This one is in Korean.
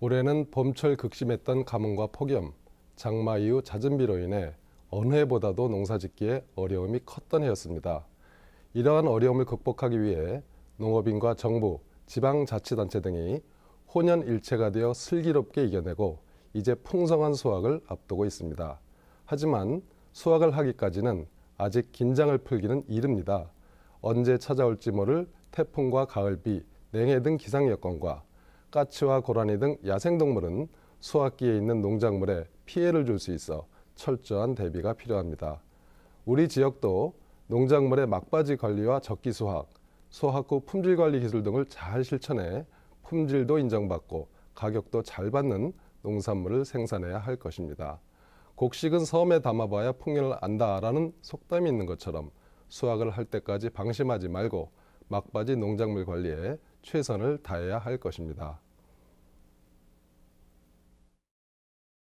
올해는 봄철 극심했던 가뭄과 폭염, 장마 이후 잦은 비로 인해 어느 해보다도 농사짓기에 어려움이 컸던 해였습니다. 이러한 어려움을 극복하기 위해 농업인과 정부, 지방자치단체 등이 혼연일체가 되어 슬기롭게 이겨내고 이제 풍성한 수확을 앞두고 있습니다. 하지만 수확을 하기까지는 아직 긴장을 풀기는 이릅니다. 언제 찾아올지 모를 태풍과 가을비, 냉해 등 기상 여건과 까치와 고라니 등 야생동물은 수확기에 있는 농작물에 피해를 줄 수 있어 철저한 대비가 필요합니다. 우리 지역도 농작물의 막바지 관리와 적기 수확, 소학 후 품질 관리 기술 등을 잘 실천해 품질도 인정받고 가격도 잘 받는 농산물을 생산해야 할 것입니다. 곡식은 섬에 담아봐야 풍년을 안다라는 속담이 있는 것처럼 수확을 할 때까지 방심하지 말고 막바지 농작물 관리에 최선을 다해야 할 것입니다.